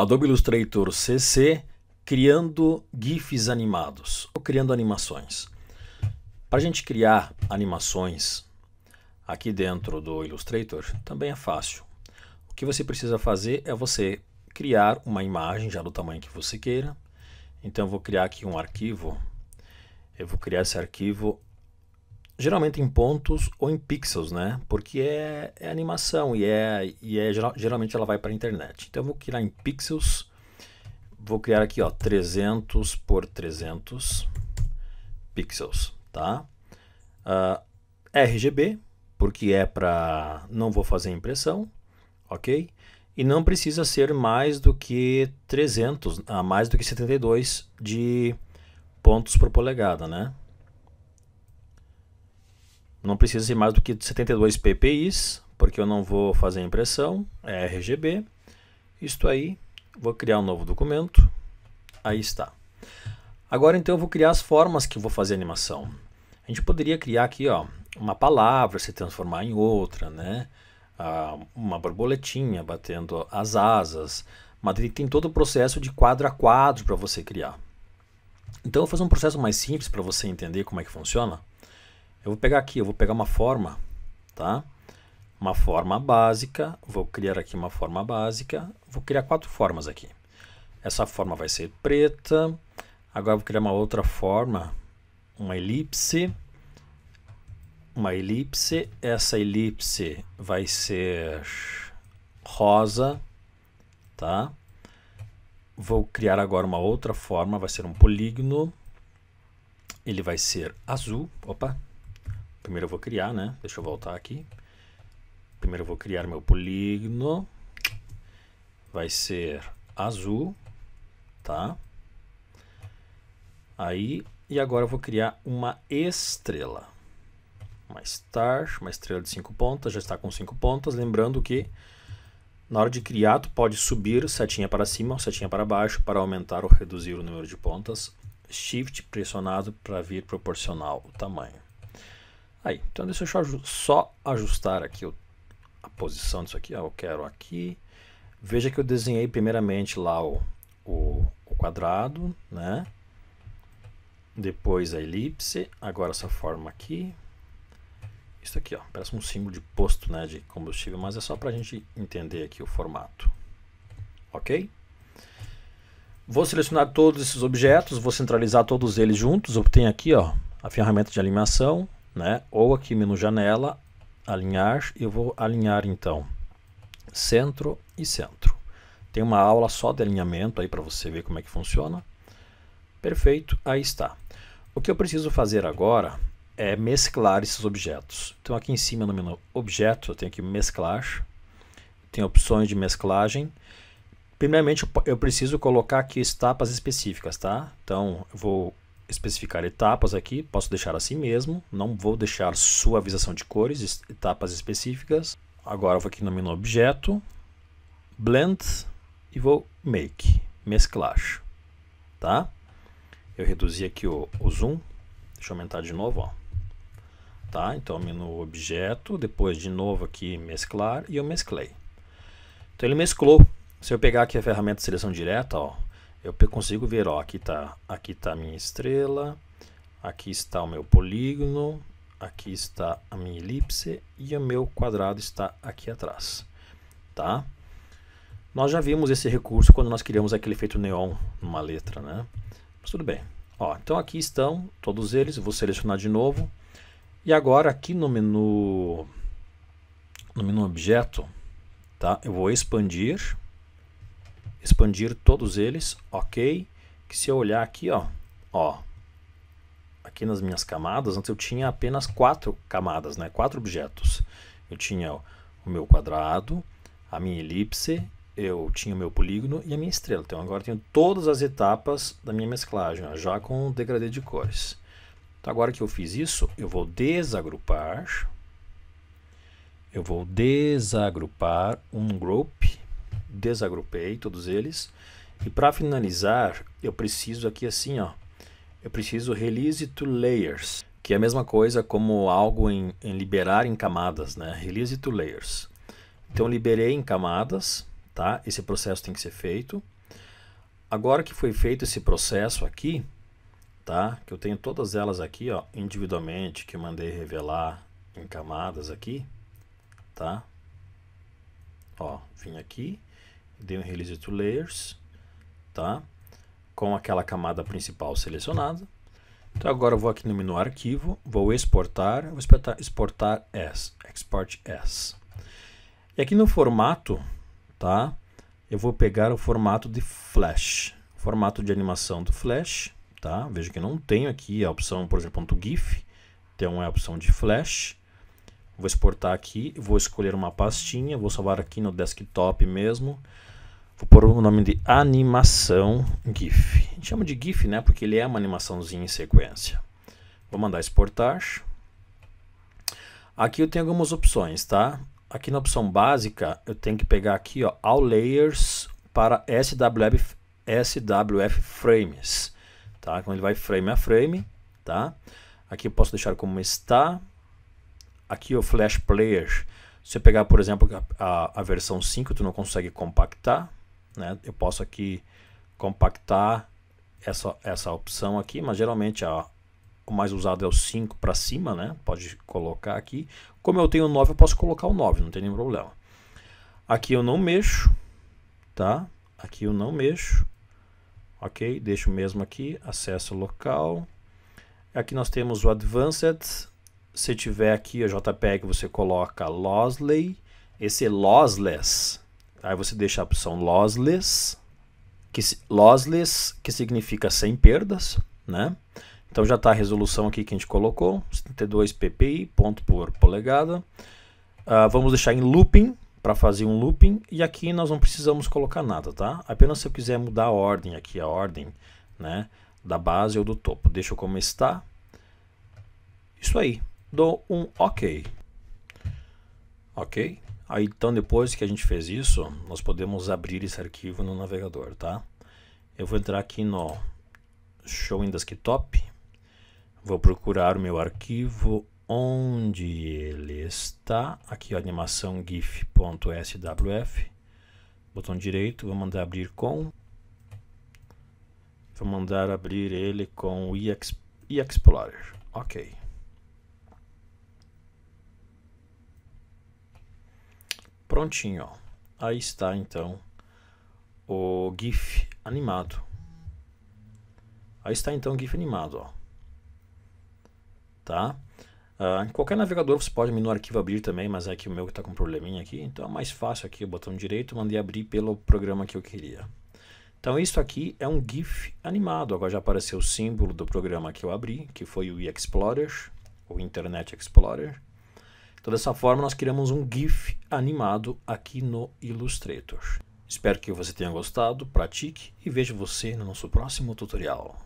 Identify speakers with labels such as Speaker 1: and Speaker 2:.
Speaker 1: Adobe Illustrator CC criando GIFs animados ou criando animações. Para a gente criar animações aqui dentro do Illustrator também é fácil. O que você precisa fazer é você criar uma imagem já do tamanho que você queira. Então eu vou criar aqui um arquivo. Eu vou criar esse arquivo geralmente em pontos ou em pixels, né? Porque é, é animação e, é, e é, geralmente ela vai para a internet. Então eu vou criar em pixels, vou criar aqui ó, 300 por 300 pixels, tá? Uh, ah, RGB, porque é para... não vou fazer impressão, ok? E não precisa ser mais do que 300, a mais do que 72 de pontos por polegada, né? Não precisa ser mais do que 72 ppis, porque eu não vou fazer impressão, é RGB. Isto aí, vou criar um novo documento. Aí está. Agora então eu vou criar as formas que vou fazer a animação. A gente poderia criar aqui ó, uma palavra se transformar em outra, né? Ah, uma borboletinha batendo as asas. Madrid tem todo o processo de quadro a quadro para você criar. Então eu vou fazer um processo mais simples para você entender como é que funciona. Eu vou pegar aqui, eu vou pegar uma forma, tá? Uma forma básica, vou criar aqui uma forma básica, vou criar quatro formas aqui. Essa forma vai ser preta, agora vou criar uma outra forma, uma elipse, uma elipse, essa elipse vai ser rosa, tá? Vou criar agora uma outra forma, vai ser um polígono, ele vai ser azul, opa, primeiro eu vou criar, né? Deixa eu voltar aqui. Primeiro eu vou criar meu polígono. Vai ser azul, tá? Aí, e agora eu vou criar uma estrela. Uma star, uma estrela de cinco pontas, já está com cinco pontas. Lembrando que na hora de criar, tu pode subir setinha para cima, setinha para baixo para aumentar ou reduzir o número de pontas. Shift pressionado para vir proporcional o tamanho. Aí, então deixa eu só ajustar aqui o, a posição disso aqui. eu quero aqui. Veja que eu desenhei primeiramente lá o, o, o quadrado, né? Depois a elipse. Agora essa forma aqui. Isso aqui, ó, parece um símbolo de posto, né, de combustível, mas é só para a gente entender aqui o formato. Ok? Vou selecionar todos esses objetos, vou centralizar todos eles juntos. Obtenho aqui ó, a ferramenta de alinhação né? Ou aqui menu janela, alinhar, eu vou alinhar então centro e centro. Tem uma aula só de alinhamento aí para você ver como é que funciona. Perfeito, aí está. O que eu preciso fazer agora é mesclar esses objetos. Então aqui em cima no menu objeto, eu tenho aqui mesclar, tem opções de mesclagem. Primeiramente eu preciso colocar aqui as etapas específicas, tá? Então eu vou especificar etapas aqui, posso deixar assim mesmo, não vou deixar suavização de cores, etapas específicas. Agora vou aqui no menu objeto, blend e vou make, mesclar, tá? Eu reduzi aqui o, o zoom, deixa eu aumentar de novo, ó. Tá? Então menu objeto, depois de novo aqui mesclar e eu mesclei. Então ele mesclou. Se eu pegar aqui a ferramenta de seleção direta, ó, eu consigo ver, ó, aqui está aqui tá a minha estrela, aqui está o meu polígono, aqui está a minha elipse e o meu quadrado está aqui atrás, tá? Nós já vimos esse recurso quando nós criamos aquele efeito neon numa letra, né? Mas tudo bem. Ó, então aqui estão todos eles, eu vou selecionar de novo. E agora aqui no menu, no menu objeto, tá? Eu vou expandir expandir todos eles, ok. Que se eu olhar aqui, ó, ó, aqui nas minhas camadas, antes eu tinha apenas quatro camadas, né? Quatro objetos. Eu tinha o meu quadrado, a minha elipse, eu tinha o meu polígono e a minha estrela. Então agora eu tenho todas as etapas da minha mesclagem, ó, já com o degradê de cores. Então agora que eu fiz isso, eu vou desagrupar. Eu vou desagrupar um group desagrupei todos eles. E para finalizar, eu preciso aqui assim, ó, eu preciso release to layers, que é a mesma coisa como algo em, em liberar em camadas, né? Release to layers. Então liberei em camadas, tá? Esse processo tem que ser feito. Agora que foi feito esse processo aqui, tá? Que eu tenho todas elas aqui, ó, individualmente, que eu mandei revelar em camadas aqui, tá? Ó, vim aqui, dei um release to layers, tá? Com aquela camada principal selecionada. Então agora eu vou aqui no menu arquivo, vou exportar, vou exportar, exportar as, export as. E aqui no formato, tá? Eu vou pegar o formato de flash, formato de animação do flash, tá? Veja que não tenho aqui a opção, por exemplo, GIF, então é a opção de flash. Vou exportar aqui, vou escolher uma pastinha, vou salvar aqui no desktop mesmo. Vou pôr o nome de animação GIF. A gente chama de GIF, né? Porque ele é uma animaçãozinha em sequência. Vou mandar exportar. Aqui eu tenho algumas opções, tá? Aqui na opção básica, eu tenho que pegar aqui, ó, All Layers para SWF, SWF Frames, tá? Então ele vai frame a frame, tá? Aqui eu posso deixar como está, aqui o Flash Player. se eu pegar, por exemplo, a, a versão 5, tu não consegue compactar, né? Eu posso aqui compactar essa, essa opção aqui, mas geralmente a, o mais usado é o 5 para cima, né? Pode colocar aqui. Como eu tenho 9, eu posso colocar o 9, não tem nenhum problema. Aqui eu não mexo, tá? Aqui eu não mexo. Ok, deixo mesmo aqui, acesso local. Aqui nós temos o Advanced, você tiver aqui a JPEG, você coloca Losley, esse é lossless, aí você deixa a opção lossless, que, lossless, que significa sem perdas, né? Então já está a resolução aqui que a gente colocou, 72 ppi, ponto por polegada. Uh, vamos deixar em looping, para fazer um looping, e aqui nós não precisamos colocar nada, tá? Apenas se eu quiser mudar a ordem aqui, a ordem, né? Da base ou do topo. Deixa eu como está. Isso aí dou um OK. Ok? Aí, então, depois que a gente fez isso, nós podemos abrir esse arquivo no navegador, tá? Eu vou entrar aqui no Show in Desktop, vou procurar o meu arquivo onde ele está, aqui animação gif.swf, botão direito, vou mandar abrir com, vou mandar abrir ele com o EX, Explorer, ok. prontinho, ó. Aí está então o GIF animado. Aí está então o GIF animado, ó. Tá? Ah, em qualquer navegador você pode no arquivo abrir também, mas é que o meu está com um probleminha aqui, então é mais fácil aqui o botão direito, mandei abrir pelo programa que eu queria. Então isso aqui é um GIF animado, agora já apareceu o símbolo do programa que eu abri, que foi o eXplorer, o Internet Explorer. Então, dessa forma, nós criamos um GIF animado aqui no Illustrator. Espero que você tenha gostado, pratique e vejo você no nosso próximo tutorial.